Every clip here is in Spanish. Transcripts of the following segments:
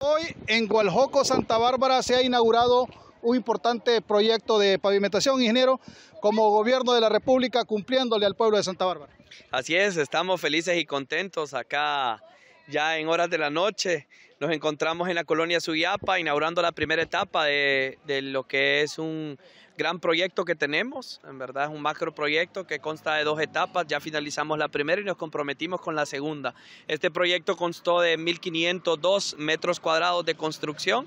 Hoy en Hualjoco, Santa Bárbara, se ha inaugurado un importante proyecto de pavimentación, ingeniero, como gobierno de la República, cumpliéndole al pueblo de Santa Bárbara. Así es, estamos felices y contentos acá ya en horas de la noche nos encontramos en la colonia Suyapa inaugurando la primera etapa de, de lo que es un gran proyecto que tenemos. En verdad es un macro proyecto que consta de dos etapas. Ya finalizamos la primera y nos comprometimos con la segunda. Este proyecto constó de 1.502 metros cuadrados de construcción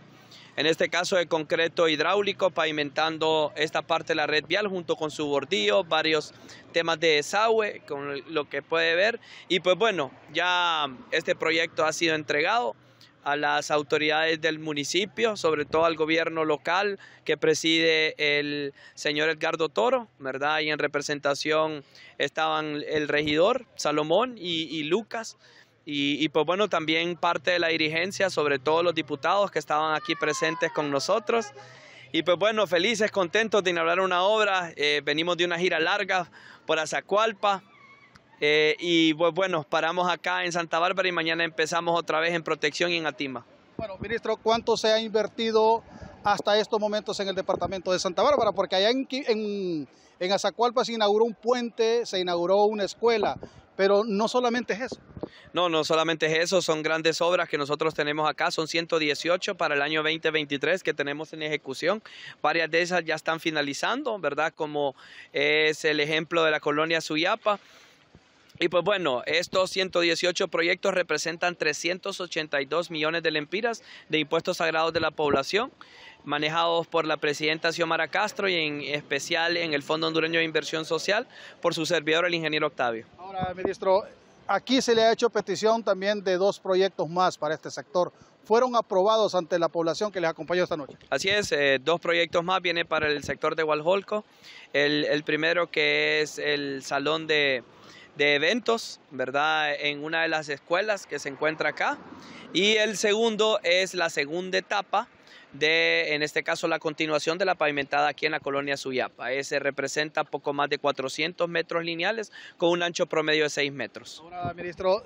en este caso de concreto hidráulico, pavimentando esta parte de la red vial junto con su bordillo, varios temas de desagüe, con lo que puede ver. Y pues bueno, ya este proyecto ha sido entregado a las autoridades del municipio, sobre todo al gobierno local que preside el señor Edgardo Toro, ¿verdad? Y en representación estaban el regidor Salomón y Lucas. Y, pues bueno, también parte de la dirigencia, sobre todo los diputados que estaban aquí presentes con nosotros. Y pues bueno, felices, contentos de inaugurar una obra. Eh, venimos de una gira larga por Azacualpa. Eh, y pues bueno, paramos acá en Santa Bárbara y mañana empezamos otra vez en protección y en Atima. Bueno, ministro, ¿cuánto se ha invertido hasta estos momentos en el departamento de Santa Bárbara? Porque allá en, en Azacualpa se inauguró un puente, se inauguró una escuela, pero no solamente es eso. No, no solamente es eso, son grandes obras que nosotros tenemos acá, son 118 para el año 2023 que tenemos en ejecución. Varias de esas ya están finalizando, ¿verdad? Como es el ejemplo de la colonia Suyapa. Y pues bueno, estos 118 proyectos representan 382 millones de lempiras de impuestos sagrados de la población, manejados por la presidenta Xiomara Castro y en especial en el Fondo Hondureño de Inversión Social por su servidor, el ingeniero Octavio. Ahora, ministro, Aquí se le ha hecho petición también de dos proyectos más para este sector. Fueron aprobados ante la población que les acompañó esta noche. Así es, eh, dos proyectos más vienen para el sector de Hualholco. El, primero que es el salón de, de eventos, ¿verdad? En una de las escuelas que se encuentra acá. Y el segundo es la segunda etapa de, en este caso, la continuación de la pavimentada aquí en la colonia Suyapa. Ese eh, representa poco más de 400 metros lineales con un ancho promedio de 6 metros.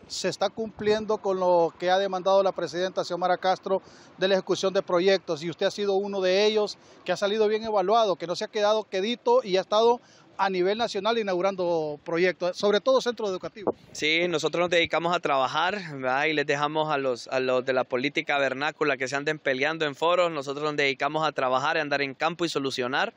¿se está cumpliendo con lo que ha demandado la presidenta Xiomara Castro de la ejecución de proyectos? Y usted ha sido uno de ellos que ha salido bien evaluado, que no se ha quedado quedito y ha estado a nivel nacional inaugurando proyectos, sobre todo centros educativos. Sí, nosotros nos dedicamos a trabajar y les dejamos a los, a los de la política vernácula que se anden peleando en foros, nosotros nos dedicamos a trabajar, a andar en campo y solucionar.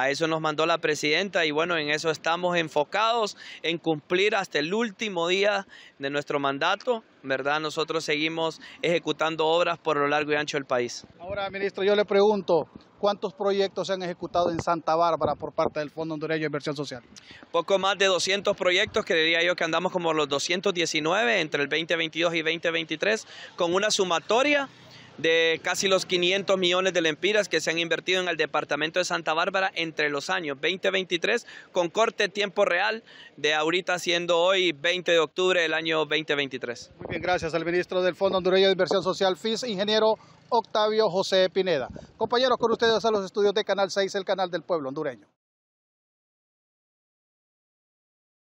A eso nos mandó la presidenta y bueno, en eso estamos enfocados en cumplir hasta el último día de nuestro mandato. ¿Verdad? Nosotros seguimos ejecutando obras por lo largo y ancho del país. Ahora, ministro, yo le pregunto, ¿Cuántos proyectos se han ejecutado en Santa Bárbara por parte del Fondo Hondureño de Inversión Social? Poco más de 200 proyectos, que diría yo que andamos como los 219 entre el 2022 y 2023, con una sumatoria de casi los 500 millones de lempiras que se han invertido en el departamento de Santa Bárbara entre los años 2023 con corte tiempo real de ahorita siendo hoy 20 de octubre del año 2023. Muy bien, gracias al ministro del Fondo Hondureño de Inversión Social FIS, ingeniero Octavio José Pineda. Compañeros, con ustedes a los estudios de Canal 6, el canal del pueblo hondureño.